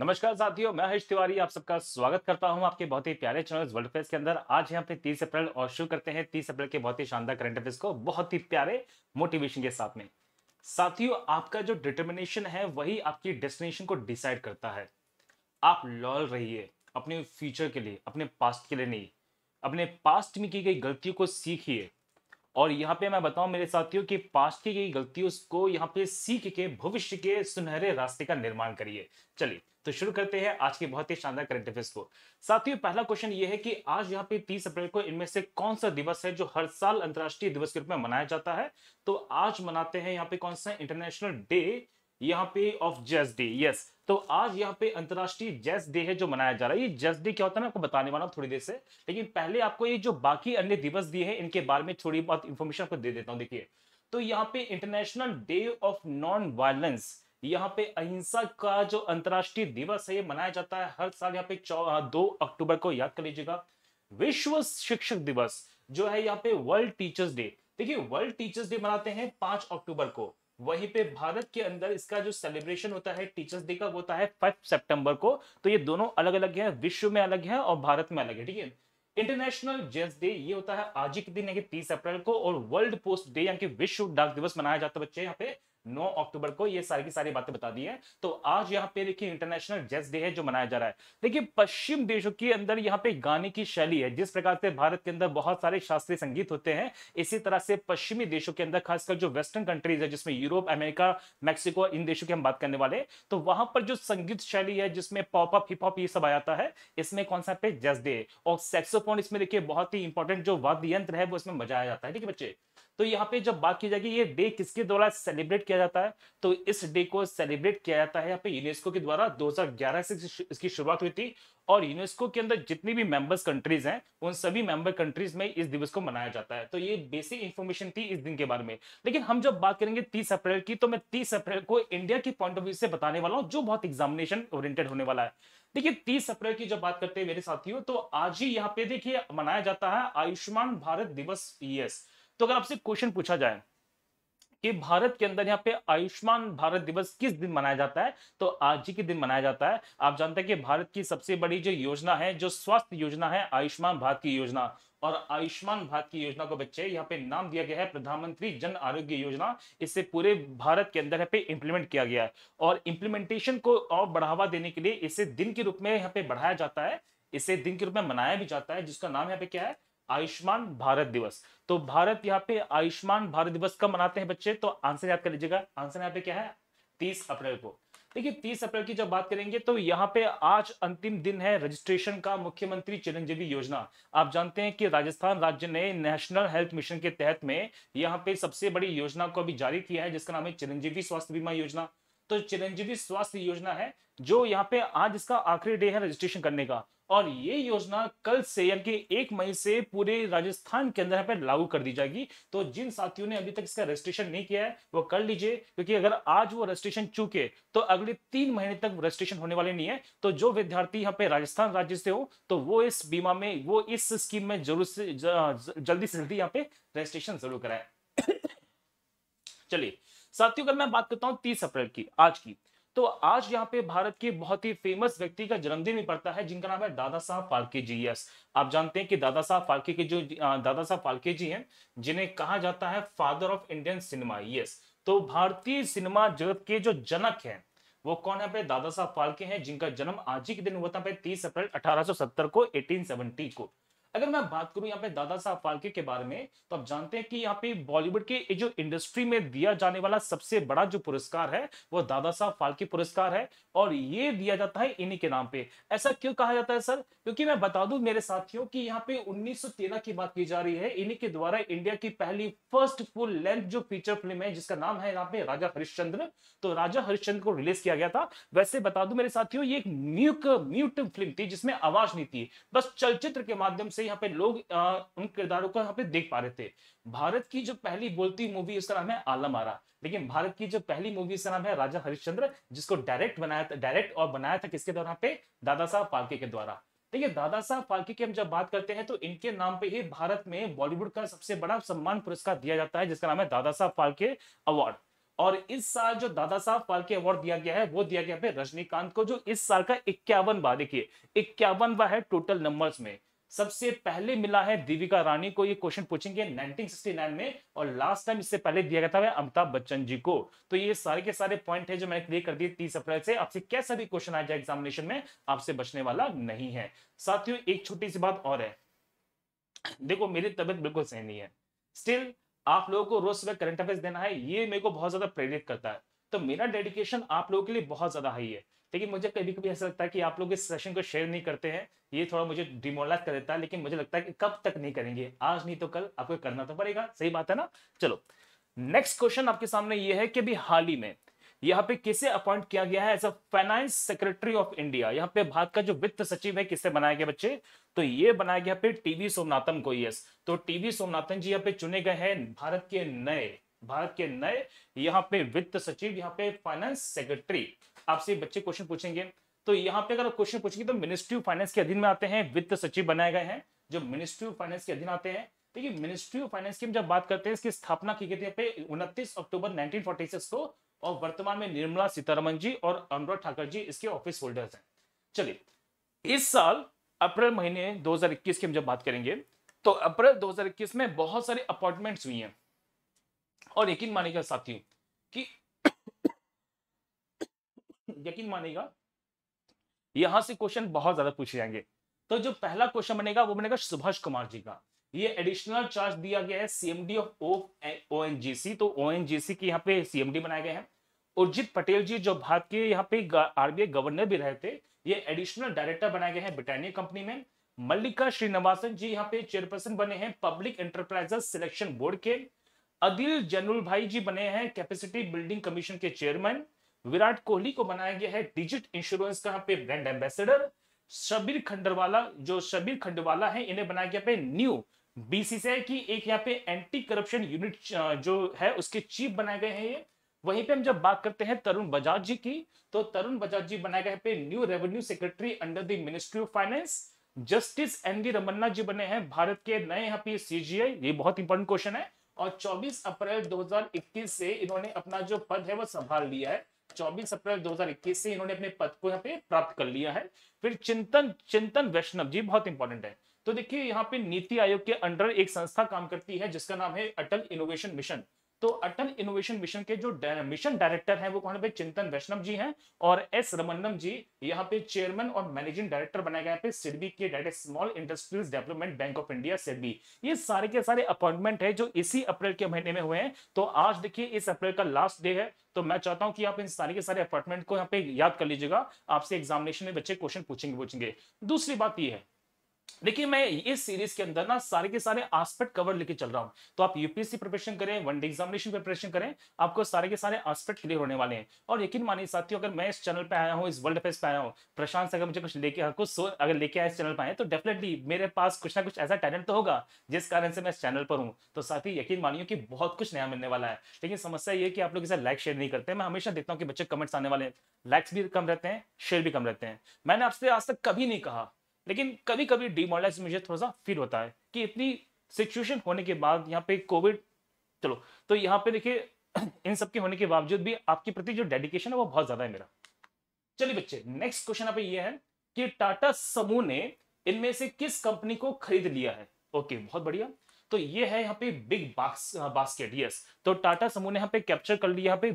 नमस्कार साथियों मैं हर्ष तिवारी आप सबका स्वागत करता हूं आपके बहुत ही प्यारे चैनल वर्ल्ड फेस के अंदर आज यहाँ पे 30 अप्रैल और शुरू करते हैं 30 अप्रैल के बहुत ही शानदार करंट अफेयर्स को बहुत ही प्यारे मोटिवेशन के साथ में साथियों आपका जो डिटर्मिनेशन है वही आपकी डेस्टिनेशन को डिसाइड करता है आप लॉयल रहिए अपने फ्यूचर के लिए अपने पास्ट के लिए नहीं अपने पास्ट में की गई गलतियों को सीखिए और यहाँ पे मैं बताऊं मेरे साथियों कि पास्ट की गई गलतियों को यहाँ पे सीख के भविष्य के सुनहरे रास्ते का निर्माण करिए चलिए तो शुरू करते हैं आज के बहुत ही शानदार करंट अफेयर्स को साथियों पहला क्वेश्चन ये है कि आज यहाँ पे 30 अप्रैल को इनमें से कौन सा दिवस है जो हर साल अंतर्राष्ट्रीय दिवस के रूप में मनाया जाता है तो आज मनाते हैं यहाँ पे कौन सा इंटरनेशनल डे यहाँ पे ऑफ जैस डे यस तो आज यहाँ पे अंतरराष्ट्रीय जेस डे है जो मनाया जा रहा है ये जेस डे क्या होता है मैं आपको बताने वाला थोड़ी देर से लेकिन पहले आपको ये जो बाकी अन्य दिवस दिए हैं इनके बारे में थोड़ी बहुत इन्फॉर्मेशन आपको दे देता हूँ देखिए तो यहाँ पे international day of non violence यहाँ पे अहिंसा का जो अंतर्राष्ट्रीय दिवस है ये मनाया जाता है हर साल यहाँ पे दो अक्टूबर को याद कर लीजिएगा विश्व शिक्षक दिवस जो है यहाँ पे वर्ल्ड टीचर्स डे देखिए वर्ल्ड टीचर्स डे मनाते हैं पांच अक्टूबर को वहीं पे भारत के अंदर इसका जो सेलिब्रेशन होता है टीचर्स डे का होता है फाइव सितंबर को तो ये दोनों अलग अलग है विश्व में अलग है और भारत में अलग है ठीक है इंटरनेशनल जेंट्स डे ये होता है आज ही के दिन यानी तीस अप्रैल को और वर्ल्ड पोस्ट डे यानी कि विश्व डाक दिवस मनाया जाता है बच्चे यहाँ पे नौ अक्टूबर को ये सारी की सारी बातें बता दी है तो आज यहाँ पे देखिए इंटरनेशनल जेस डे है जो मनाया जा रहा है देखिए पश्चिम देशों के अंदर यहाँ पे गाने की शैली है जिस प्रकार से भारत के अंदर बहुत सारे शास्त्रीय संगीत होते हैं इसी तरह से पश्चिमी देशों के अंदर खासकर जो वेस्टर्न कंट्रीज है जिसमें यूरोप अमेरिका मैक्सिको इन देशों की हम बात करने वाले तो वहां पर जो संगीत शैली है जिसमें पॉपअप हिप हॉप ये सब आता है इसमें कौन सा जेस डे और सेक्सोफोन इसमें देखिए बहुत ही इंपॉर्टेंट जो वाद्य यंत्र है वो इसमें आ जाता है ठीक है बच्चे तो यहाँ पे जब बात की जाएगी ये डे किसके द्वारा सेलिब्रेट किया जाता है तो इस डे को सेलिब्रेट किया जाता है यहाँ पे यूनेस्को के द्वारा 2011 से इसकी शुरुआत हुई थी और यूनेस्को के अंदर जितनी भी मेंबर्स कंट्रीज हैं उन सभी मेंबर कंट्रीज में इस दिवस को मनाया जाता है तो ये बेसिक इन्फॉर्मेशन थी इस दिन के बारे में लेकिन हम जब बात करेंगे तीस अप्रैल की तो मैं तीस अप्रैल को इंडिया के पॉइंट ऑफ व्यू से बताने वाला हूँ जो बहुत एग्जामिनेशन ओरियंटेड होने वाला है देखिए तीस अप्रैल की जब बात करते हैं मेरे साथियों तो आज ही यहाँ पे देखिए मनाया जाता है आयुष्मान भारत दिवस यस तो अगर आपसे क्वेश्चन पूछा जाए कि भारत के अंदर यहाँ पे आयुष्मान भारत दिवस किस दिन मनाया जाता है तो आज ही के दिन मनाया जाता है आप जानते हैं कि भारत की सबसे बड़ी जो योजना है जो स्वास्थ्य योजना है आयुष्मान भारत की योजना और आयुष्मान भारत की योजना को बच्चे यहाँ पे नाम दिया गया है प्रधानमंत्री जन आरोग्य योजना इसे पूरे भारत के अंदर यहाँ पे इंप्लीमेंट किया गया है और इंप्लीमेंटेशन को और बढ़ावा देने के लिए इसे दिन के रूप में यहाँ पे बढ़ाया जाता है इसे दिन के रूप में मनाया भी जाता है जिसका नाम यहाँ पे क्या है आयुष्मान भारत दिवस तो भारत यहाँ पे आयुष्मान भारत दिवस कब मनाते हैं बच्चे तो आंसर याद कर लीजिएगा आंसर यहाँ पे क्या है तीस अप्रैल को देखिए तीस अप्रैल की जब बात करेंगे तो यहाँ पे आज अंतिम दिन है रजिस्ट्रेशन का मुख्यमंत्री चिरंजीवी योजना आप जानते हैं कि राजस्थान राज्य ने नेशनल हेल्थ मिशन के तहत में यहाँ पे सबसे बड़ी योजना को अभी जारी किया है जिसका नाम है चिरंजीवी स्वास्थ्य बीमा योजना तो चिरंजीवी स्वास्थ्य योजना है जो यहाँ पे आज इसका आखिरी डे है रजिस्ट्रेशन करने का और ये योजना कल से यानी कि एक मई से पूरे राजस्थान के अंदर पर लागू कर दी जाएगी तो जिन साथियों ने अभी तक इसका रजिस्ट्रेशन नहीं किया है वो कर लीजिए क्योंकि अगर आज वो रजिस्ट्रेशन चूके तो अगले तीन महीने तक रजिस्ट्रेशन होने वाले नहीं है तो जो विद्यार्थी यहाँ पे राजस्थान राज्य से हो तो वो इस बीमा में वो इस स्कीम में जरूर से जल्दी से जल्दी यहाँ पे रजिस्ट्रेशन जरूर कराए चलिए साथियों अगर मैं बात करता हूँ तीस अप्रैल की आज की तो आज यहाँ पे भारत के बहुत ही फेमस व्यक्ति का जन्मदिन भी पड़ता है जिनका नाम है दादा साहब फाल्के जी यस आप जानते हैं कि दादा साहब फाल्के के जो दादा साहब फाल्के जी हैं जिन्हें कहा जाता है father of Indian cinema yes तो भारतीय सिनेमा जगत के जो जनक हैं वो कौन है पे दादा साहब फाल्के हैं जिनका जन्म आज ही के दिन हुआ था पे 30 अप्रैल अठारह को एटीन को अगर मैं बात करूं यहाँ पे दादा साहब फालके के बारे में तो आप जानते हैं कि यहाँ पे बॉलीवुड के जो इंडस्ट्री में दिया जाने वाला सबसे बड़ा जो पुरस्कार है वो दादा साहब फालके पुरस्कार है और ये दिया जाता है इन्हीं के नाम पे ऐसा क्यों कहा जाता है सर क्योंकि मैं बता दू मेरे साथियों की यहाँ पे उन्नीस की बात की जा रही है इन्हीं के द्वारा इंडिया की पहली फर्स्ट फुल लेंथ जो फीचर फिल्म है जिसका नाम है यहाँ पे राजा हरिश्चंद्र तो राजा हरिश्चंद्र को रिलीज किया गया था वैसे बता दू मेरे साथियों ये एक म्यूट म्यूट फिल्म थी जिसमें आवाज नहीं थी बस चलचित्र के माध्यम से यहाँ पे लोग आ, उन किरदारों को यहाँ पे देख पा रहे थे भारत की जो पहली बोलती मूवी उसका नाम है आलम आरा लेकिन भारत की जो पहली मूवी इसका नाम है राजा हरिश्चंद्र जिसको डायरेक्ट बनाया था डायरेक्ट और बनाया था किसके द्वारा पे दादा साहब फाल्के के द्वारा देखिए दादा साहब फाल्के की हम जब बात करते हैं तो इनके नाम पे ही भारत में बॉलीवुड का सबसे बड़ा सम्मान पुरस्कार दिया जाता है जिसका नाम है दादा साहब फाल्के अवार्ड और इस साल जो दादा साहब फाल्के अवार्ड दिया गया है वो दिया गया है रजनीकांत को जो इस साल का इक्यावन बार देखिए इक्यावन बार है टोटल नंबर्स में सबसे पहले मिला है दीपिका रानी को ये क्वेश्चन पूछेंगे 1969 में और लास्ट टाइम इससे पहले दिया गया था अमिताभ बच्चन जी को तो ये सारे के सारे पॉइंट है जो मैंने क्लियर कर दिए तीस अप्रैल से आपसे कैसा भी क्वेश्चन आ जाए एग्जामिनेशन में आपसे बचने वाला नहीं है साथियों एक छोटी सी बात और है देखो मेरी तबियत बिल्कुल सही नहीं है स्टिल आप लोगों को रोज सुबह करंट अफेयर देना है ये मेरे को बहुत ज्यादा प्रेरित करता है तो मेरा डेडिकेशन आप लोगों के लिए बहुत ज्यादा हाई है लेकिन मुझे कभी कभी ऐसा लगता है कि आप लोग इस सेशन को शेयर नहीं करते हैं ये थोड़ा मुझे डिमोलाइज कर देता है लेकिन मुझे लगता है कि कब तक नहीं करेंगे आज नहीं तो कल आपको करना तो पड़ेगा सही बात है ना चलो नेक्स्ट क्वेश्चन आपके सामने ये है कि अभी हाल ही में यहाँ पे किसे अपॉइंट किया गया है as a finance secretary of India यहाँ पे भारत का जो वित्त सचिव है किसे बनाया गया बच्चे तो ये बनाया गया टीवी सोमनाथन को यस तो टीवी सोमनाथन जी यहाँ पे चुने गए हैं भारत के नए भारत के नए यहाँ पे वित्त सचिव यहाँ पे फाइनेंस सेक्रेटरी आपसे बच्चे क्वेश्चन पूछेंगे तो यहाँ पे अगर क्वेश्चन पूछेंगे तो मिनिस्ट्री ऑफ फाइनेंस के अधीन में आते हैं वित्त सचिव बनाए गए हैं जो मिनिस्ट्री ऑफ फाइनेंस के अधीन आते हैं देखिए मिनिस्ट्री ऑफ फाइनेंस की हम जब बात करते हैं इसकी स्थापना की गई थी उनतीस अक्टूबर नाइनटीन को और वर्तमान में निर्मला सीतारमन जी और अनुराग ठाकर जी इसके ऑफिस होल्डर्स हैं चलिए इस साल अप्रैल महीने 2021 की हम जब बात करेंगे तो अप्रैल 2021 में बहुत सारी अपॉइंटमेंट्स हुई हैं और यकीन मानेगा साथियों यकीन मानेगा यहां से क्वेश्चन बहुत ज्यादा पूछे जाएंगे तो जो पहला क्वेश्चन बनेगा वो बनेगा सुभाष कुमार जी का ये एडिशनल चार्ज दिया गया है CMD of O N C तो ओ एन की यहाँ पे सीएमडी बनाए गए हैं उर्जित पटेल जी जो भारत के यहाँ पे आरबीआई गवर्नर भी रहे थे ये एडिशनल डायरेक्टर बनाए गए हैं ब्रिटानिया कंपनी में मल्लिका श्रीनिवासन जी यहाँ पे चेयरपर्सन बने हैं पब्लिक एंटरप्राइजेस सिलेक्शन बोर्ड के अदिल जनरल भाई जी बने हैं कैपेसिटी बिल्डिंग कमीशन के चेयरमैन विराट कोहली को बनाया गया है डिजिट इंश्योरेंस का पे ब्रांड एम्बेसडर शबीर खंडरवाला जो शबीर खंडवाला है इन्हें बनाया गया पे न्यू बीसीसीआई की एक यहाँ पे एंटी करप्शन यूनिट जो है उसके चीफ बनाए गए हैं ये वहीं पे हम जब बात करते हैं तरुण बजाज जी की तो तरुण बजाज जी बनाए गए पे new revenue secretary under the ministry of finance justice N D Ramanna ji बने हैं भारत के नए यहाँ पे सीजीआई ये बहुत इंपॉर्टेंट क्वेश्चन है और 24 अप्रैल 2021 से इन्होंने अपना जो पद है वो संभाल लिया है 24 अप्रैल 2021 से इन्होंने अपने पद को यहाँ पे प्राप्त कर लिया है फिर चिंतन चिंतन वैष्णव जी बहुत इंपॉर्टेंट है तो देखिए यहाँ पे नीति आयोग के अंडर एक संस्था काम करती है जिसका नाम है अटल इनोवेशन मिशन तो अटल इनोवेशन मिशन के जो मिशन डायरेक्टर हैं वो कौन पे चिंतन वैष्णव जी हैं और एस रमनम जी यहाँ पे चेयरमैन और मैनेजिंग डायरेक्टर बनाए गए सिडबी के director small industries development bank of India SIDBI ये सारे के सारे अपॉइंटमेंट है जो इसी अप्रैल के महीने में हुए हैं तो आज देखिए इस अप्रैल का लास्ट डे है तो मैं चाहता हूं कि आप इन सारे के सारे अपॉइंटमेंट को यहाँ पे याद कर लीजिएगा आपसे एग्जामिनेशन में बच्चे क्वेश्चन पूछेंगे पूछेंगे दूसरी बात यह है देखिए मैं इस सीरीज के अंदर ना सारे के सारे आस्पेक्ट कवर लेके चल रहा हूं तो आप यूपीएससी प्रिपरेशन करें वनडे एग्जामिनेशन प्रिपरेशन करें आपको सारे के सारे आस्पेक्ट क्लियर होने वाले हैं और यकीन मानिए साथियों अगर मैं इस चैनल पे आया हूँ इस वर्ल्ड अफेयर्स पे आया हूं प्रशांत से अगर मुझे कुछ लेके कुछ अगर लेके आए इस चैनल पर आए तो डेफिनेटली मेरे पास कुछ ना कुछ ऐसा टैलेंट तो होगा जिस कारण से मैं इस चैनल पर हूँ तो साथ ही यकीन मानिए कि बहुत कुछ नया मिलने वाला है लेकिन समस्या ये कि आप लोग इसे लाइक शेयर नहीं करते मैं हमेशा देखता हूँ कि बच्चे कमेंट्स आने वाले हैं लाइक्स भी कम रहते हैं शेयर भी कम रहते हैं मैंने आपसे आज तक कभी नहीं कहा लेकिन कभी कभी डिमोडलाइज मुझे थोड़ा सा फील होता है कि इतनी सिचुएशन होने के बाद यहाँ पे कोविड चलो तो यहाँ पे देखिए इन सब के होने के बावजूद भी आपके प्रति जो डेडिकेशन है वो बहुत ज्यादा है मेरा चलिए बच्चे नेक्स्ट क्वेश्चन आप ये है कि टाटा समूह ने इनमें से किस कंपनी को खरीद लिया है ओके बहुत बढ़िया तो ये है यहाँ पे बिग बास्केट यस तो टाटा समूह ने यहाँ पे कैप्चर कर लिया यहाँ पे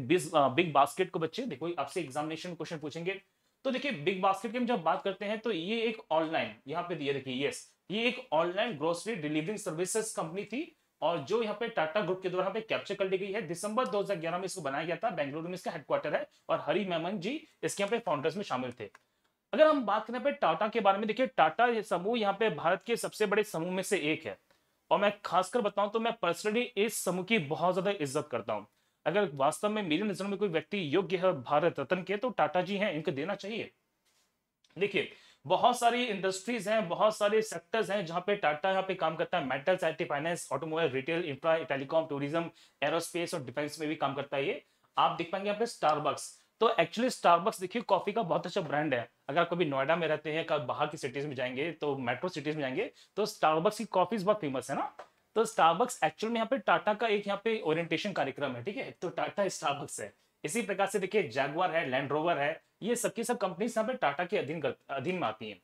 बिग बास्केट uh, को बच्चे देखो आपसे एग्जामिनेशन क्वेश्चन पूछेंगे तो देखिए बिग बास्केट की हम जब बात करते हैं तो ये एक ऑनलाइन यहाँ पे दिए देखिए यस ये एक online grocery delivering services company थी और जो यहाँ पे टाटा ग्रुप के द्वारा पे कैप्चर कर ली गई है दिसंबर 2011 में इसको बनाया गया था बेंगलुरु में इसका हेडक्वार्टर है और हरी मेमन जी इसके यहाँ पे फाउंडर्स में शामिल थे अगर हम बात करें पे टाटा के बारे में देखिए टाटा समूह यहाँ पे भारत के सबसे बड़े समूह में से एक है और मैं खासकर बताऊं तो मैं पर्सनली इस समूह की बहुत ज्यादा इज्जत करता हूँ अगर वास्तव में मेरी नजर में कोई व्यक्ति योग्य है भारत रत्न के तो टाटा जी हैं इनको देना चाहिए देखिए बहुत सारी इंडस्ट्रीज हैं बहुत सारे सेक्टर्स हैं जहां पे टाटा यहाँ पे काम करता है metals IT finance automobile retail infra telecom tourism aerospace और डिफेंस में भी काम करता है ये आप देख पाएंगे यहाँ पे स्टारबक्स तो एक्चुअली स्टारबक्स देखिए कॉफी का बहुत अच्छा ब्रांड है अगर आप कभी नोएडा में रहते हैं बाहर की सिटीज में जाएंगे तो मेट्रो सिटीज में जाएंगे तो स्टारबक्स की कॉफीज बहुत फेमस है ना तो स्टारबक्स एक्चुअल में यहाँ पे टाटा का एक यहाँ पे ओरिएंटेशन कार्यक्रम है ठीक है तो टाटा स्टारबक्स है इसी प्रकार से देखिए जैगवार है लैंड रोवर है ये सबकी सब कंपनी यहाँ पे टाटा के अधीन अधीन में आती है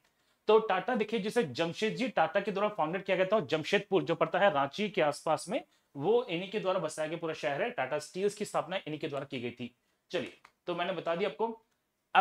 तो टाटा देखिए जिसे जमशेद जी टाटा के द्वारा फाउंडेड किया गया था जमशेदपुर जो पड़ता है रांची के आसपास में वो इन्हीं के द्वारा बसाया गया पूरा शहर है टाटा स्टील्स की स्थापना इन्हीं के द्वारा की गई थी चलिए तो मैंने बता दिया आपको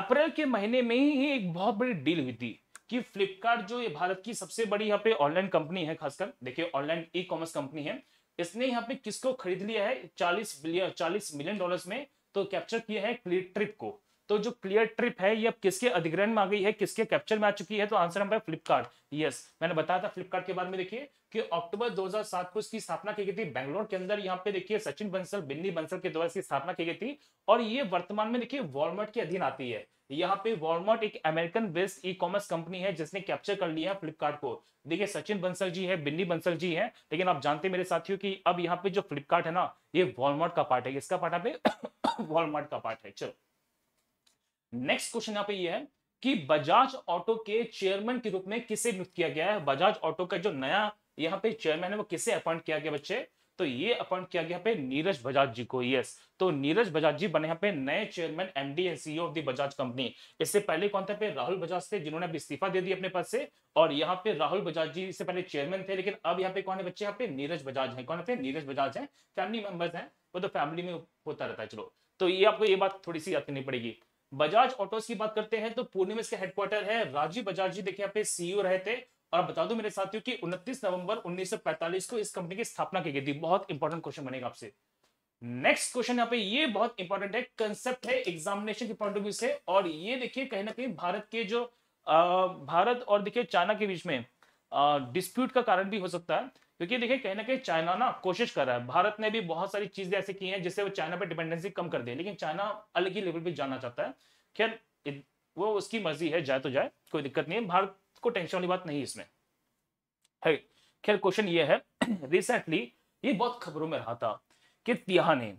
अप्रैल के महीने में ही एक बहुत बड़ी डील हुई थी कि फ्लिपकार्ट जो ये भारत की सबसे बड़ी यहाँ पे ऑनलाइन कंपनी है खासकर देखिए ऑनलाइन ई कॉमर्स कंपनी है इसने यहाँ पे किसको खरीद लिया है चालीस बिलियन चालीस मिलियन डॉलर में तो कैप्चर किया है क्लिक ट्रिप को तो जो क्लियर ट्रिप है ये अब किसके अधिग्रहण में आ गई है किसके कैप्चर में आ चुकी है तो आंसर नंबर फ्लिपकार्ट यस मैंने बताया था फ्लिपकार्ट के बाद में देखिए कि अक्टूबर 2007 को इसकी स्थापना की गई थी बैंगलोर के अंदर यहाँ पे देखिए सचिन बंसल बिन्नी बंसल के द्वारा इसकी स्थापना की गई थी और ये वर्तमान में देखिए वॉलमर्ट के अधीन आती है यहाँ पे वॉलमर्ट एक American based e commerce company है जिसने कैप्चर कर लिया है फ्लिपकार्ट को देखिए सचिन बंसल जी है बिन्नी बंसल जी है लेकिन आप जानते मेरे साथियों की अब यहाँ पे जो फ्लिपकार्ट है ना ये वॉलमर्ट का पार्ट है इसका पार्ट आप वॉलमर्ट का पार्ट है चलो नेक्स्ट क्वेश्चन यहाँ पे ये है कि बजाज ऑटो के चेयरमैन के रूप में किसे नियुक्त किया गया है बजाज ऑटो का जो नया यहाँ पे चेयरमैन है वो किसे अपॉइंट किया गया बच्चे तो ये अपॉइंट किया गया पे नीरज बजाज जी को यस तो नीरज बजाज जी बने यहाँ पे नए chairman MD and CEO of the Bajaj company इससे पहले कौन था पे राहुल बजाज थे जिन्होंने अभी इस्तीफा दे दिया अपने पद से और यहाँ पे राहुल बजाज जी इससे पहले चेयरमैन थे लेकिन अब यहाँ पे कौन है बच्चे यहाँ पे नीरज बजाज है कौन है नीरज बजाज है फैमिली मेंबर्स है वो तो फैमिली में होता रहता है चलो तो ये आपको ये बात थोड़ी सी याद करनी पड़ेगी बजाज ऑटोस की बात करते हैं तो पुणे में इसके हेडक्वार्टर है राजीव बजाज जी देखिए यहाँ पे सीईओ रहे थे और बता दो मेरे साथियों की उनतीस नवंबर उन्नीस को इस कंपनी की स्थापना की गई थी बहुत इंपॉर्टेंट क्वेश्चन बनेगा आपसे नेक्स्ट क्वेश्चन यहाँ पे ये बहुत इंपॉर्टेंट है कंसेप्ट है एग्जामिनेशन के पॉइंट ऑफ व्यू से और ये देखिए कहीं ना कहीं भारत के जो आ, भारत और देखिए चाइना के बीच में डिस्प्यूट का कारण भी हो सकता है क्योंकि देखिए कहीं ना कहीं चाइना ना कोशिश कर रहा है भारत ने भी बहुत सारी चीजें ऐसी की हैं जिससे वो चाइना पर डिपेंडेंसी कम कर दे लेकिन चाइना अलग ही लेवल पर जाना चाहता है खैर वो उसकी मर्जी है जाए तो जाए कोई दिक्कत नहीं है भारत को टेंशन वाली बात नहीं इसमें है खैर क्वेश्चन ये है रिसेंटली ये बहुत खबरों में रहा था कि तिहाने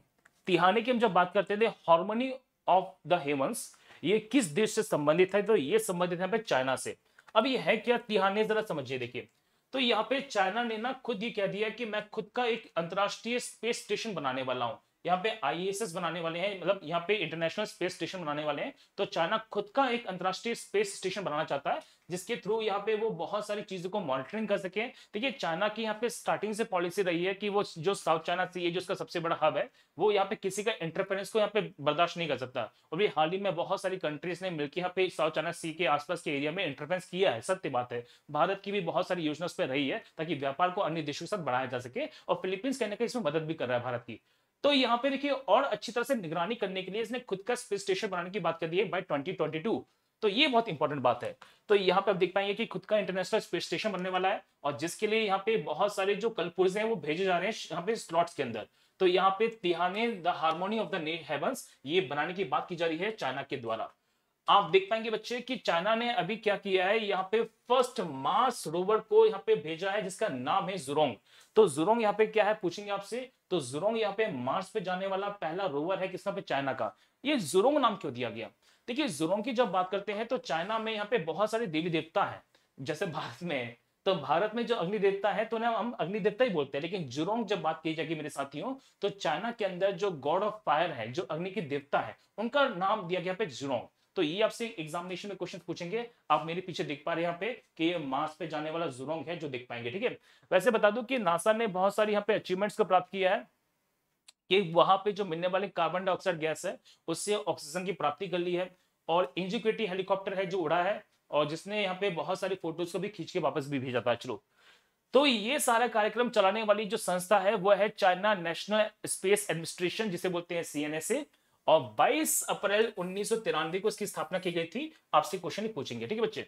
तिहाने की हम जब बात करते थे हॉर्मोनी ऑफ द हेमंस ये किस देश से संबंधित है तो ये संबंधित है चाइना से अब ये है क्या तिहाने जरा समझिए देखिए तो यहाँ पे चाइना ने ना खुद ये कह दिया कि मैं खुद का एक अंतरराष्ट्रीय स्पेस स्टेशन बनाने वाला हूँ यहाँ पे आईएसएस बनाने वाले हैं मतलब यहाँ पे इंटरनेशनल स्पेस स्टेशन बनाने वाले हैं तो चाइना खुद का एक अंतर्राष्ट्रीय स्पेस स्टेशन बनाना चाहता है जिसके थ्रू यहाँ पे वो बहुत सारी चीजों को मॉनिटरिंग कर सके देखिए तो चाइना की यहाँ पे स्टार्टिंग से पॉलिसी रही है कि वो जो साउथ चाइना सी है जो उसका सबसे बड़ा हब है वो यहाँ पे किसी का इंटरफेरेंस को यहाँ पे बर्दाश्त नहीं कर सकता और भी हाल ही में बहुत सारी कंट्रीज ने मिलकर यहाँ पे साउथ चाइना सी के आसपास के एरिया में इंटरफेरेंस किया है सत्य बात है भारत की भी बहुत सारी योजना उस पर रही है ताकि व्यापार को अन्य देशों के साथ बढ़ाया जा सके और फिलीपींस कहने का इसमें मदद भी कर रहा है भारत की तो यहाँ पे देखिए और अच्छी तरह से निगरानी करने के लिए इसने खुद का स्पेस स्टेशन बनाने की बात कर दी है बाय 2022 तो ये बहुत इंपॉर्टेंट बात है तो यहाँ पे आप देख पाएंगे कि खुद का इंटरनेशनल स्पेस स्टेशन बनने वाला है और जिसके लिए यहाँ पे बहुत सारे जो कलपुर्जे हैं वो भेजे जा रहे हैं यहाँ पे स्लॉट्स के अंदर तो यहाँ पे तिहाने द हारमोनी ऑफ द ने हेवंस ये बनाने की बात की जा रही है चाइना के द्वारा आप देख पाएंगे बच्चे कि चाइना ने अभी क्या किया है यहाँ पे फर्स्ट मार्स रोवर को यहाँ पे भेजा है जिसका नाम है जुरोंग तो जुरोंग यहाँ पे क्या है पूछेंगे आपसे तो जुरोंग यहाँ पे मार्स पे जाने वाला पहला रोवर है किसका पे चाइना का ये जुरोंग नाम क्यों दिया गया देखिए जुरोंग की जब बात करते हैं तो चाइना में यहाँ पे बहुत सारे देवी देवता है जैसे भारत में तो भारत में जो अग्नि देवता है तो हम अग्नि देवता ही बोलते हैं लेकिन जुरोंग जब बात की जाएगी मेरे साथियों तो चाइना के अंदर जो गॉड ऑफ फायर है जो अग्नि की देवता है उनका नाम दिया गया पे जुरोंग तो ये आपसे एग्जामिनेशन में क्वेश्चन पूछेंगे आप मेरे पीछे देख पा रहे हैं यहाँ पे कि ये मार्स पे जाने वाला जुरोंग है जो देख पाएंगे ठीक है वैसे बता दू कि नासा ने बहुत सारी यहाँ पे अचीवमेंट्स को प्राप्त किया है कि वहां पे जो मिलने वाले कार्बन डाइऑक्साइड गैस है उससे ऑक्सीजन की प्राप्ति कर ली है और इंजिक्यूटी हेलीकॉप्टर है जो उड़ा है और जिसने यहाँ पे बहुत सारी फोटोज को भी खींच के वापस भी भेजा था चलो तो ये सारा कार्यक्रम चलाने वाली जो संस्था है वो है चाइना नेशनल स्पेस एडमिनिस्ट्रेशन जिसे बोलते हैं सीएनएसए और 22 अप्रैल उन्नीस को इसकी स्थापना की गई थी आपसे क्वेश्चन पूछेंगे ठीक है बच्चे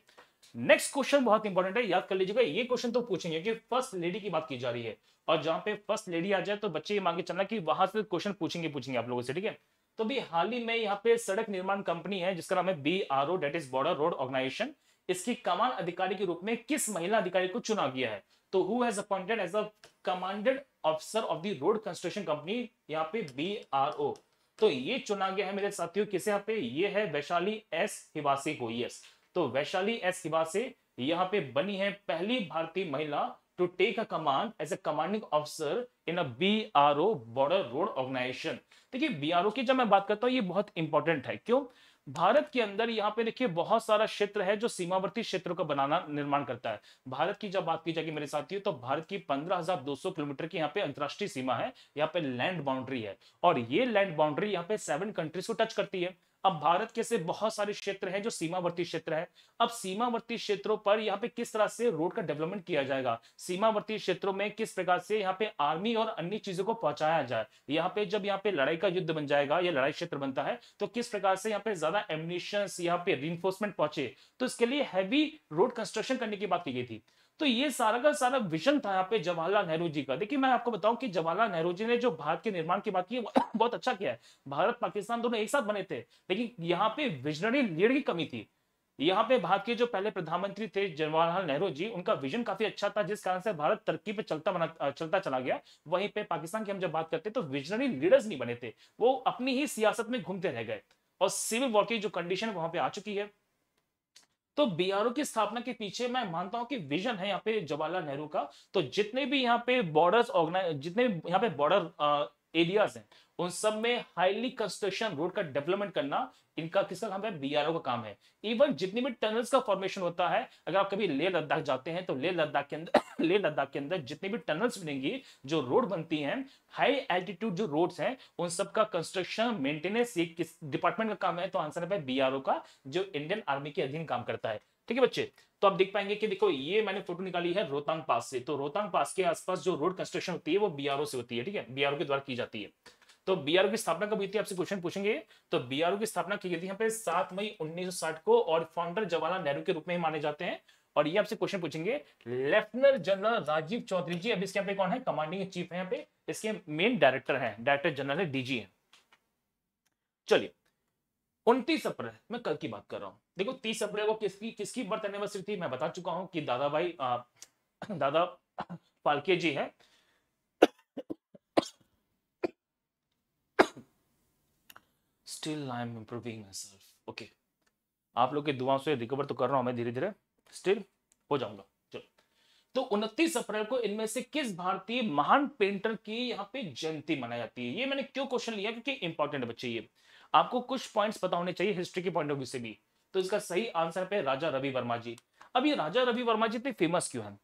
नेक्स्ट क्वेश्चन बहुत इंपॉर्टेंट है याद कर लीजिएगा ये क्वेश्चन तो पूछेंगे कि फर्स्ट लेडी की बात की जा रही है और जहां पे फर्स्ट लेडी आ जाए तो बच्चे ये मांगे चलना कि वहां से क्वेश्चन पूछेंगे पूछेंगे आप लोगों से ठीक है तो भी हाल ही में यहाँ पे सड़क निर्माण कंपनी है जिसका नाम है B R O that is border road organisation इसकी कमान अधिकारी के रूप में किस महिला अधिकारी को चुना गया है तो who has appointed as a commanded officer of the road construction company यहाँ पे बी आर ओ तो ये चुना गया है मेरे साथियों किसे यहाँ पे ये है वैशाली एस हिवासी को यस तो वैशाली एस हिवासी यहाँ पे बनी है पहली भारतीय महिला to take a command as a commanding officer in a B R O border road organisation देखिए बी आर ओ की जब मैं बात करता हूँ ये बहुत इंपॉर्टेंट है क्यों भारत के अंदर यहाँ पे देखिए बहुत सारा क्षेत्र है जो सीमावर्ती क्षेत्रों का बनाना निर्माण करता है भारत की जब बात की जाएगी मेरे साथियों तो भारत की 15,200 किलोमीटर की यहाँ पे अंतर्राष्ट्रीय सीमा है यहाँ पे लैंड बाउंड्री है और ये लैंड बाउंड्री यहाँ पे सेवन कंट्रीज को टच करती है अब भारत के से बहुत सारे क्षेत्र हैं जो सीमावर्ती क्षेत्र है अब सीमावर्ती क्षेत्रों पर यहाँ पे किस तरह से रोड का डेवलपमेंट किया जाएगा सीमावर्ती क्षेत्रों में किस प्रकार से यहाँ पे आर्मी और अन्य चीजों को पहुंचाया जाए यहाँ पे जब यहाँ पे लड़ाई का युद्ध बन जाएगा या लड़ाई क्षेत्र बनता है तो किस प्रकार से यहाँ पे ज्यादा एमिनेशन यहाँ पे रीइंफोर्समेंट पहुंचे तो इसके लिए हैवी रोड कंस्ट्रक्शन करने की बात की गई थी तो ये सारा का सारा विजन था यहाँ पे जवाहरलाल नेहरू जी का देखिए मैं आपको बताऊं कि जवाहरलाल नेहरू जी ने जो भारत के निर्माण की बात की बहुत अच्छा किया है भारत पाकिस्तान दोनों एक साथ बने थे लेकिन यहाँ पे विजनरी लीडर की कमी थी यहाँ पे भारत के जो पहले प्रधानमंत्री थे जवाहरलाल नेहरू जी उनका विजन काफी अच्छा था जिस कारण से भारत तरक्की पे चलता बना चलता चला गया वहीं पे पाकिस्तान की हम जब बात करते तो विजनरी लीडर्स नहीं बने थे वो अपनी ही सियासत में घूमते रह गए और सिविल वॉर की जो कंडीशन वहां पे आ चुकी है तो बीआरओ की स्थापना के पीछे मैं मानता हूं कि विजन है यहाँ पे जवाहरलाल नेहरू का तो जितने भी यहाँ पे बॉर्डर्स ऑर्गेनाइज जितने भी यहाँ पे बॉर्डर एरियाज हैं उन सब में हाईली कंस्ट्रक्शन रोड का डेवलपमेंट करना इनका किसका काम है बीआरओ का काम है इवन जितनी भी टनल्स का फॉर्मेशन होता है अगर आप कभी लेह लद्दाख जाते हैं तो लेह लद्दाख के अंदर लेह लद्दाख के अंदर जितनी भी टनल्स बनेंगी जो रोड बनती हैं हाई एल्टीट्यूड जो रोड्स हैं उन सब का कंस्ट्रक्शन मेंटेनेंस ये किस डिपार्टमेंट का काम है तो आंसर है बीआरओ का जो इंडियन आर्मी के अधीन काम करता है ठीक है बच्चे तो आप देख पाएंगे कि देखो ये मैंने फोटो निकाली है रोहतांग पास से तो रोहतांग पास के आसपास जो रोड कंस्ट्रक्शन होती है वो बीआरओ से होती है ठीक है बीआरओ के द्वारा की जाती है तो बीआरओ की स्थापना कब हुई थी आपसे क्वेश्चन पूछेंगे तो बीआरओ की स्थापना की गई थी यहाँ पे सात मई 1960 को और फाउंडर जवाहरलाल नेहरू के रूप में माने जाते हैं और ये आपसे क्वेश्चन पूछेंगे लेफ्टिनेंट जनरल राजीव चौधरी जी अब इसके यहाँ पे कौन है कमांडिंग चीफ है यहाँ पे इसके मेन डायरेक्टर है डायरेक्टर जनरल है डीजी है चलिए उनतीस अप्रैल मैं कल की बात कर रहा हूँ देखो तीस अप्रैल को किसकी किसकी बर्थ एनिवर्सरी थी मैं बता चुका हूँ कि दादा भाई आ, दादा पालके जी हैं still I am improving self okay आप लोग के दुआओं से रिकवर तो कर रहा हूं मैं धीरे धीरे स्टिल हो जाऊंगा चलो तो उनतीस अप्रैल को इनमें से किस भारतीय महान पेंटर की यहाँ पे जयंती मनाई जाती है ये मैंने क्यों क्वेश्चन लिया क्योंकि इंपॉर्टेंट बच्चे ये आपको कुछ पॉइंट्स पता होने चाहिए हिस्ट्री के पॉइंट ऑफ व्यू से भी तो इसका सही आंसर पे राजा रवि वर्मा जी अब ये राजा रवि वर्मा जी इतने फेमस क्यों हैं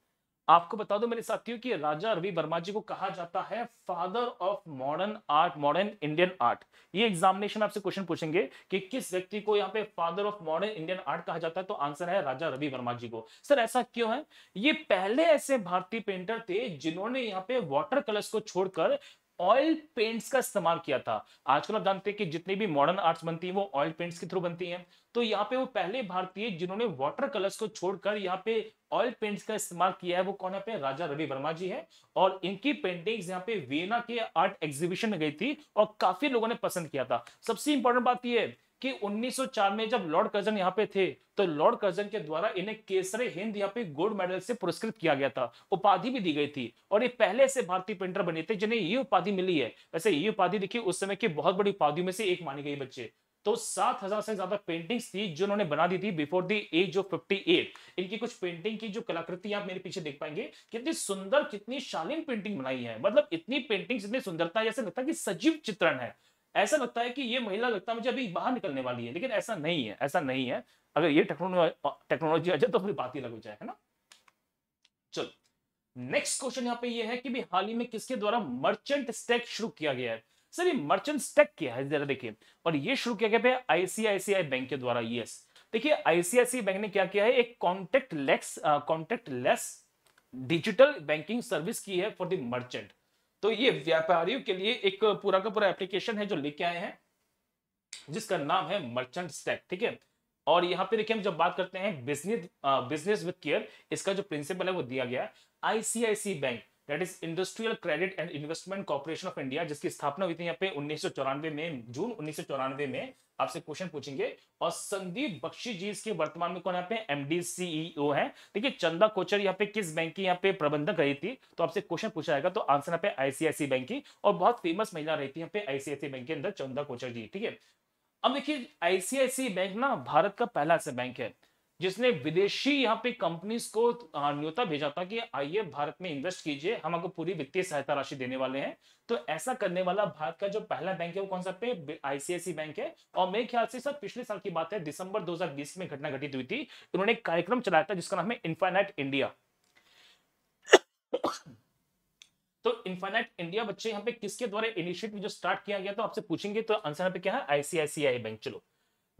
आपको बता दो मेरे साथियों कि राजा रवि वर्मा जी को कहा जाता है father of modern art modern Indian art ये एग्जामिनेशन आपसे क्वेश्चन पूछेंगे कि किस व्यक्ति को यहाँ पे father of modern Indian art कहा जाता है तो आंसर है राजा रवि वर्मा जी को सर ऐसा क्यों है ये पहले ऐसे भारतीय पेंटर थे जिन्होंने यहाँ पे वॉटर कलर्स को छोड़कर ऑयल पेंट्स का इस्तेमाल किया था आजकल आप जानते हैं कि जितनी भी मॉडर्न आर्ट्स बनती है वो ऑयल पेंट्स के थ्रू बनती हैं तो यहाँ पे वो पहले भारतीय जिन्होंने वाटर कलर्स को छोड़कर यहाँ पे ऑयल पेंट्स का इस्तेमाल किया है वो कौन है पे राजा रवि वर्मा जी है और इनकी पेंटिंग्स यहाँ पे वियना के आर्ट एग्जीबिशन में गई थी और काफी लोगों ने पसंद किया था सबसे इंपॉर्टेंट बात यह कि 1904 में जब लॉर्ड कर्जन यहाँ पे थे तो लॉर्ड कर्जन के द्वारा इन्हें केसरे हिंद यहाँ पे गोल्ड मेडल से पुरस्कृत किया गया था उपाधि भी दी गई थी और ये पहले से भारतीय पेंटर बने थे जिन्हें ये उपाधि मिली है वैसे ये उपाधि देखिए उस समय की बहुत बड़ी उपाधियों में से एक मानी गई बच्चे तो 7000 से ज्यादा पेंटिंग्स थी जो उन्होंने बना दी थी बिफोर दी एज ऑफ 58 इनकी कुछ पेंटिंग की जो कलाकृति आप मेरे पीछे देख पाएंगे कितनी सुंदर कितनी शालीन पेंटिंग बनाई है मतलब इतनी पेंटिंग्स इतनी सुंदरता जैसे लगता है कि सजीव चित्रण है ऐसा लगता है कि ये महिला लगता है मुझे अभी बाहर निकलने वाली है लेकिन ऐसा नहीं है ऐसा नहीं है अगर ये टेक्नोलॉजी आ जाए तो फिर बात ही अलग हो जाए है ना चलो नेक्स्ट क्वेश्चन यहाँ पे ये है कि भी हाल ही में किसके द्वारा मर्चेंट स्टेक शुरू किया गया है सर ये मर्चेंट स्टेक क्या है जरा देखिए और ये शुरू किया गया आईसीआईसीआई बैंक के द्वारा यस देखिए आईसीआईसीआई बैंक ने क्या किया है एक contactless contactless digital banking service की है फॉर द मर्चेंट तो ये व्यापारियों के लिए एक पूरा का पूरा एप्लीकेशन है जो लेके आए हैं जिसका नाम है मर्चेंट स्टैक ठीक है और यहाँ पे देखिए हम जब बात करते हैं बिजनेस बिजनेस विद केयर इसका जो प्रिंसिपल है वो दिया गया ICIC bank that is industrial credit and investment corporation of India जिसकी स्थापना हुई थी यहाँ पे उन्नीस में जून उन्नीस में आपसे क्वेश्चन पूछेंगे और संदीप बख्शी जी इसके वर्तमान में कौन यहाँ पे एमडी सीईओ है ठीक है चंदा कोचर यहाँ पे किस बैंक की यहाँ पे प्रबंधक रही थी तो आपसे क्वेश्चन पूछा जाएगा तो आंसर यहाँ पे आईसीआईसी बैंक की और बहुत फेमस महिला रही थी यहाँ पे आईसीआईसी बैंक के अंदर चंदा कोचर जी ठीक है अब देखिए आईसीआईसी बैंक ना भारत का पहला ऐसा बैंक है जिसने विदेशी यहाँ पे कंपनीज को न्योता भेजा था कि आइए भारत में इन्वेस्ट कीजिए हम आपको पूरी वित्तीय सहायता राशि देने वाले हैं तो ऐसा करने वाला भारत का जो पहला बैंक है वो कौन सा पे आईसीआईसी बैंक है और मेरे ख्याल से सर पिछले साल की बात है दिसंबर 2020 में घटना घटित हुई थी उन्होंने एक कार्यक्रम चलाया था जिसका नाम है इन्फाइनाइट इंडिया तो इन्फाइनाइट इंडिया बच्चे यहाँ पे किसके द्वारा इनिशिएटिव जो स्टार्ट किया गया तो आपसे पूछेंगे तो आंसर यहाँ पे क्या है आईसीआईसीआई बैंक चलो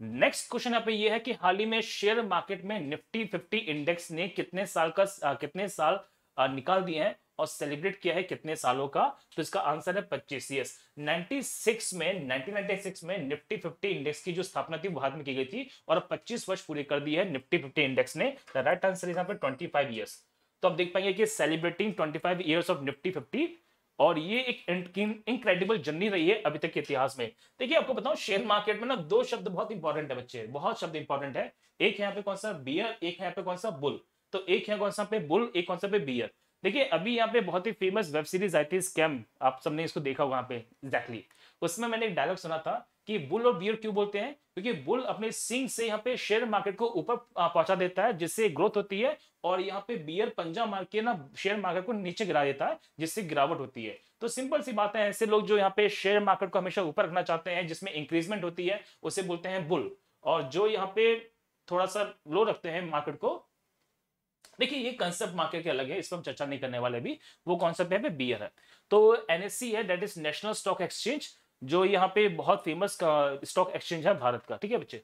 नेक्स्ट क्वेश्चन यहाँ पे ये है कि हाल ही में शेयर मार्केट में निफ्टी फिफ्टी इंडेक्स ने कितने साल का आ, कितने साल आ, निकाल दिए हैं और सेलिब्रेट किया है कितने सालों का तो इसका आंसर है पच्चीस यस 96 में 1996 में निफ्टी 50 इंडेक्स की जो स्थापना थी भारत में की गई थी और 25 वर्ष पूरे कर दी है निफ्टी 50 इंडेक्स ने राइट आंसर इज यहाँ पे 25 इयर्स तो आप देख पाएंगे कि सेलिब्रेटिंग 25 इयर्स ऑफ निफ्टी 50 और ये एक इनक्रेडिबल जर्नी रही है अभी तक के इतिहास में देखिए आपको बताऊं शेयर मार्केट में ना दो शब्द बहुत इंपॉर्टेंट है बच्चे बहुत शब्द इंपॉर्टेंट है एक यहाँ पे कौन सा बियर एक यहाँ पे कौन सा बुल तो एक है कौन सा पे बुल एक कौन सा पे बियर देखिए अभी यहाँ पे बहुत ही फेमस वेब सीरीज आई थी स्कैम आप सबने इसको देखा हुआ पे एग्जैक्टली exactly. उसमें मैंने एक डायलॉग सुना था कि बुल और बियर क्यों बोलते हैं क्योंकि बुल अपने सिंग से यहाँ पे शेयर मार्केट को ऊपर पहुंचा देता है जिससे ग्रोथ होती है और यहाँ पे बियर पंजा मार के ना शेयर मार्केट को नीचे गिरा देता है जिससे गिरावट होती है तो सिंपल सी बात है ऐसे लोग जो यहाँ पे शेयर मार्केट को हमेशा ऊपर रखना चाहते हैं जिसमें इंक्रीजमेंट होती है उसे बोलते हैं बुल और जो यहाँ पे थोड़ा सा लो रखते हैं मार्केट को देखिए ये कॉन्सेप्ट मार्केट के अलग है इस पर हम चर्चा नहीं करने वाले भी वो कॉन्सेप्ट है बियर है तो एनएससी e है that is national stock exchange जो यहाँ पे बहुत फेमस स्टॉक एक्सचेंज है भारत का ठीक है बच्चे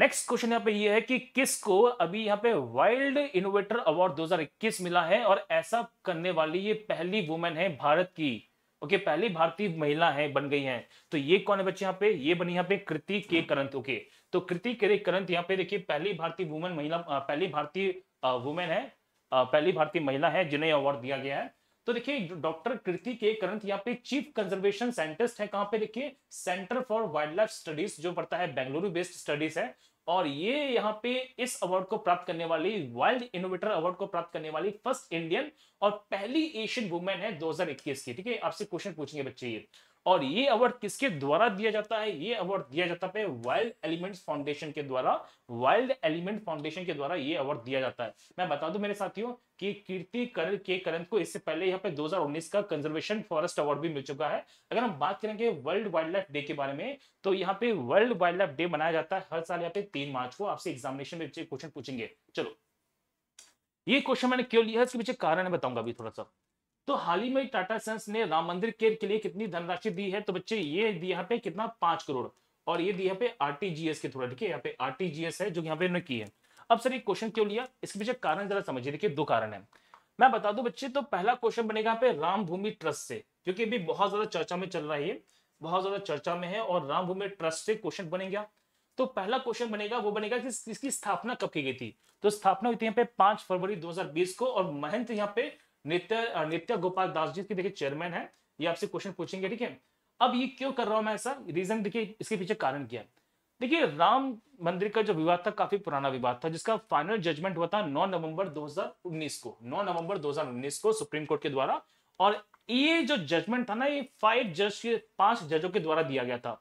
नेक्स्ट क्वेश्चन यहाँ पे ये है कि किसको अभी यहाँ पे वाइल्ड इनोवेटर अवार्ड 2021 मिला है और ऐसा करने वाली ये पहली वुमेन है भारत की ओके okay, पहली भारतीय महिला है बन गई हैं तो ये कौन है बच्चे यहाँ पे ये बनी यहाँ पे कृति के करंत ओके okay, तो कृति के करंत यहाँ पे देखिए पहली भारतीय वुमेन महिला पहली भारतीय वुमेन है पहली भारतीय महिला है जिन्हें अवार्ड दिया गया है तो देखिए डॉक्टर कृति के करंट यहाँ पे चीफ कंजर्वेशन साइंटिस्ट है कहाँ पे देखिए centre for wildlife studies जो पड़ता है बेंगलुरु बेस्ड स्टडीज है और ये यहाँ पे इस अवार्ड को प्राप्त करने वाली वाइल्ड इनोवेटर अवार्ड को प्राप्त करने वाली फर्स्ट इंडियन और पहली एशियन वुमेन है 2021 की ठीक है आपसे क्वेश्चन पूछेंगे बच्चे ये और ये अवार्ड किसके द्वारा दिया जाता है ये अवार्ड दिया जाता है वाइल्ड एलिमेंट्स फाउंडेशन के द्वारा वाइल्ड एलिमेंट फाउंडेशन के द्वारा ये अवार्ड दिया जाता है मैं बता दूं मेरे साथियों कि कीर्ति करल के करंत को इससे पहले यहाँ पे 2019 का कंजर्वेशन फॉरेस्ट अवार्ड भी मिल चुका है अगर हम बात करेंगे वर्ल्ड वाइल्ड लाइफ डे के बारे में तो यहाँ पे वर्ल्ड वाइल्ड लाइफ डे मनाया जाता है हर साल यहाँ पे तीन मार्च को आपसे एग्जामिनेशन में क्वेश्चन पूछेंगे चलो ये क्वेश्चन मैंने क्यों लिया है इसके पीछे कारण है बताऊंगा अभी थोड़ा सा तो हाल ही में टाटा सन्स ने राम मंदिर केयर के लिए कितनी धनराशि दी है तो बच्चे ये यहाँ पे कितना पांच करोड़ और ये दिया पे आरटीजीएस के थोड़ा ठीक है यहाँ पे आरटीजीएस है जो यहाँ पे इन्होंने की है अब सर एक क्वेश्चन क्यों लिया इसके पीछे कारण जरा समझिए देखिए दो कारण है मैं बता दू बच्चे तो पहला क्वेश्चन बनेगा यहाँ पे राम भूमि ट्रस्ट से क्योंकि अभी बहुत ज्यादा चर्चा में चल रहा है बहुत ज्यादा चर्चा में है और राम भूमि ट्रस्ट से क्वेश्चन बनेगा तो पहला क्वेश्चन बनेगा वो बनेगा कि इसकी स्थापना कब की गई थी तो स्थापना हुई थी यहाँ पे पांच फरवरी 2020 को और महंत यहाँ पे नित्य नित्य गोपाल दास जी की देखिए चेयरमैन है ये आपसे क्वेश्चन पूछेंगे ठीक है अब ये क्यों कर रहा हूं मैं ऐसा रीजन देखिए इसके पीछे कारण क्या है देखिए राम मंदिर का जो विवाद था काफी पुराना विवाद था जिसका फाइनल जजमेंट हुआ था 9 नवंबर 2019 को 9 नवंबर 2019 को सुप्रीम कोर्ट के द्वारा और ये जो जजमेंट था ना ये फाइव जज के पांच जजों के द्वारा दिया गया था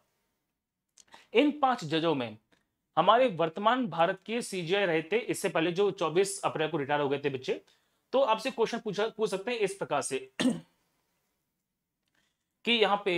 इन पांच जजों में हमारे वर्तमान भारत के सीजीआई रहे थे इससे पहले जो 24 अप्रैल को रिटायर हो गए थे बच्चे तो आपसे क्वेश्चन पूछ पूछ सकते हैं इस प्रकार से कि यहाँ पे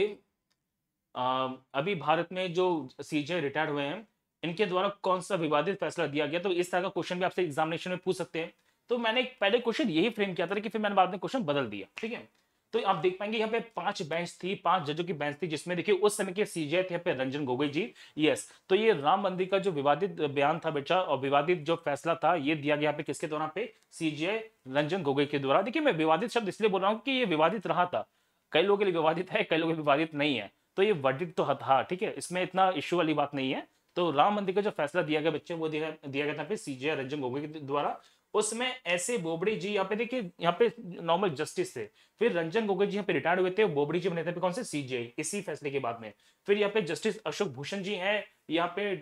आ, अभी भारत में जो सीजे रिटायर्ड हुए हैं इनके द्वारा कौन सा विवादित फैसला दिया गया तो इस तरह का क्वेश्चन भी आपसे एग्जामिनेशन में पूछ सकते हैं तो मैंने पहले क्वेश्चन यही फ्रेम किया था कि फिर मैंने बाद में क्वेश्चन बदल दिया ठीक है तो आप देख पाएंगे यहाँ पे पांच बेंच थी पांच जजों की बेंच थी जिसमें देखिए उस समय के सीजीआई थे यहाँ पे रंजन गोगोई जी यस तो ये राम मंदिर का जो विवादित बयान था बेटा और विवादित जो फैसला था ये दिया गया पे किसके द्वारा पे सीजीआई रंजन गोगोई के द्वारा देखिए मैं विवादित शब्द इसलिए बोल रहा हूँ कि ये विवादित रहा था कई लोगों के लिए विवादित है कई लोगों के विवादित नहीं है तो ये वर्डित तो था ठीक है इसमें इतना इश्यू वाली बात नहीं है तो राम मंदिर का जो फैसला दिया गया बच्चे वो दिया गया था सीजीआई रंजन गोगोई के द्वारा उसमें ऐसे बोबड़ी जी यहाँ पे देखिए यहाँ पे नॉर्मल जस्टिस थे फिर रंजन गोगोई जी यहाँ पे रिटायर्ड हुए थे बोबड़ी जी बने थे कौन से सीजीआई इसी फैसले के बाद में फिर यहाँ पे जस्टिस अशोक भूषण जी हैं यहाँ पे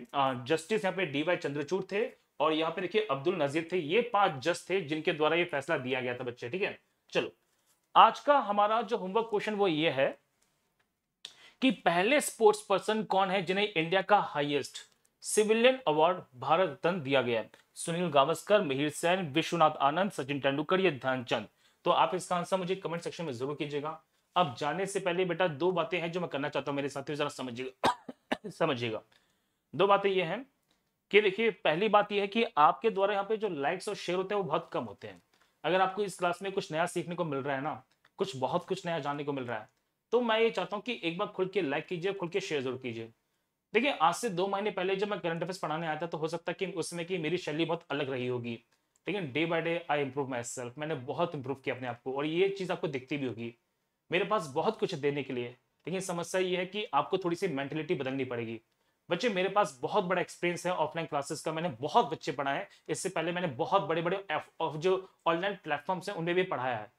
जस्टिस यहाँ पे डी वाई चंद्रचूड़ थे और यहाँ पे देखिए अब्दुल नजीर थे ये पांच जज थे जिनके द्वारा ये फैसला दिया गया था बच्चे ठीक है चलो आज का हमारा जो होमवर्क क्वेश्चन वो ये है कि पहले स्पोर्ट्स पर्सन कौन है जिन्हें इंडिया का highest civilian award Bharat Ratna दिया गया है सुनील गावस्कर मिहिर सेन विश्वनाथ आनंद सचिन तेंदुलकर या ध्यानचंद तो आप इसका आंसर मुझे कमेंट सेक्शन में जरूर कीजिएगा अब जाने से पहले बेटा दो बातें हैं जो मैं करना चाहता हूँ मेरे साथियों जरा समझिएगा समझिएगा दो बातें ये हैं कि देखिए पहली बात यह है कि आपके द्वारा यहाँ पे जो लाइक्स और शेयर होते हैं वो बहुत कम होते हैं अगर आपको इस क्लास में कुछ नया सीखने को मिल रहा है ना कुछ बहुत कुछ नया जानने को मिल रहा है तो मैं ये चाहता हूँ कि एक बार खुल के लाइक कीजिए खुल के शेयर जरूर कीजिए देखिए आज से दो महीने पहले जब मैं करंट अफेयर्स पढ़ाने आया था तो हो सकता है कि उसमें की मेरी शैली बहुत अलग रही होगी लेकिन day by day I improve myself मैंने बहुत इंप्रूव किया अपने आप को और ये चीज़ आपको दिखती भी होगी मेरे पास बहुत कुछ देने के लिए लेकिन समस्या ये है कि आपको थोड़ी सी मेंटेलिटी बदलनी पड़ेगी बच्चे मेरे पास बहुत बड़ा एक्सपीरियंस है ऑफलाइन क्लासेस का मैंने बहुत बच्चे पढ़ाए हैं इससे पहले मैंने बहुत बड़े बड़े ऑफ जो ऑनलाइन प्लेटफॉर्म्स हैं उन्हें भी पढ़ाया है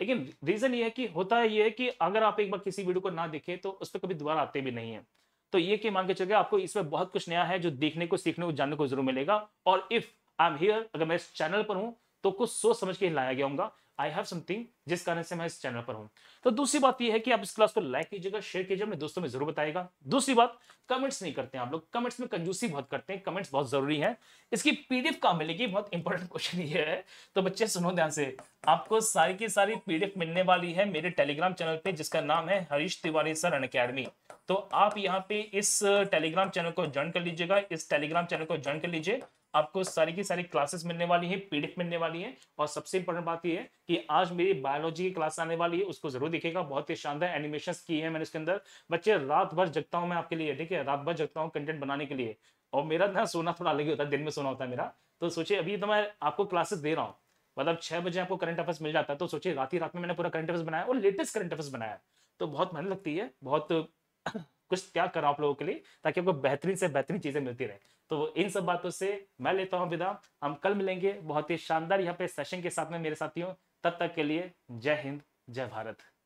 लेकिन रीज़न ये है कि होता है ये है कि अगर आप एक बार किसी वीडियो को ना देखें तो उस पर कभी दोबारा आते भी नहीं है तो ये मान के चलिए आपको इसमें बहुत कुछ नया है जो देखने को सीखने को जानने को जरूर मिलेगा और इफ आई एम हियर अगर मैं इस चैनल पर हूं तो कुछ सोच समझ के लाया गया होगा आई हैव समथिंग जिस कारण से मैं इस चैनल पर हूँ तो दूसरी बात यह है कि आप इस क्लास को लाइक कीजिएगा शेयर कीजिएगा मेरे दोस्तों में जरूर बताएगा दूसरी बात कमेंट्स नहीं करते हैं आप लोग कमेंट्स में कंजूसी बहुत करते हैं कमेंट्स बहुत जरूरी है इसकी पीडीएफ कहाँ मिलेगी बहुत इंपॉर्टेंट क्वेश्चन ये है तो बच्चे सुनो ध्यान से आपको सारी की सारी पीडीएफ मिलने वाली है मेरे टेलीग्राम चैनल पे जिसका नाम है Harish Tiwari sir Unacademy तो आप यहाँ पे इस टेलीग्राम चैनल को ज्वाइन कर लीजिएगा इस टेलीग्राम चैनल को ज्वाइन कर लीजिए आपको सारी की सारी क्लासेस मिलने वाली है पीडीएफ मिलने वाली है और सबसे इंपॉर्टेंट बात यह है कि आज मेरी बायोलॉजी की क्लास आने वाली है उसको जरूर दिखेगा बहुत ही शानदार एनिमेशन की है मैंने उसके अंदर बच्चे रात भर जगता हूँ मैं आपके लिए ठीक है रात भर जगता हूँ कंटेंट बनाने के लिए और मेरा ना सोना थोड़ा अलग ही होता है दिन में सोना होता है मेरा तो सोचिए अभी तो मैं आपको क्लासेस दे रहा हूँ मतलब छह बजे आपको करंट अफेयर्स मिल जाता है तो सोचिए रात ही रात में मैंने पूरा करंट अफेयर्स बनाया और लेटेस्ट करंट अफेयर्स बनाया तो बहुत मेहनत लगती है बहुत कुछ त्याग करा आप लोगों के लिए ताकि आपको बेहतरीन से बेहतरीन चीजें मिलती रहे तो इन सब बातों से मैं लेता हूँ विदा हम कल मिलेंगे बहुत ही शानदार यहाँ पे सेशन के साथ में मेरे साथियों तब तक के लिए जय हिंद जय भारत